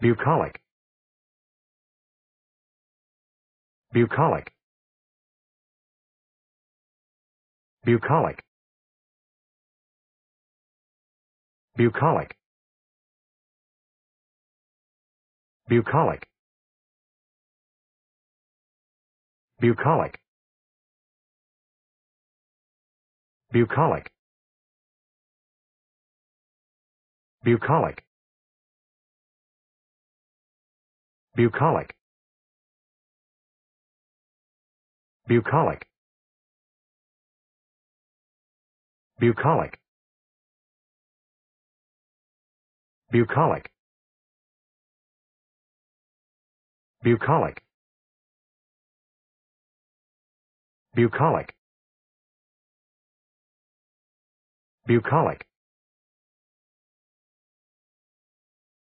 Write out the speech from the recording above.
Bucolic. Bucolic. Bucolic. Bucolic. Bucolic. Bucolic. Bucolic. Bucolic. Bucolic. Bucolic. Bucolic. Bucolic. Bucolic. Bucolic. Bucolic.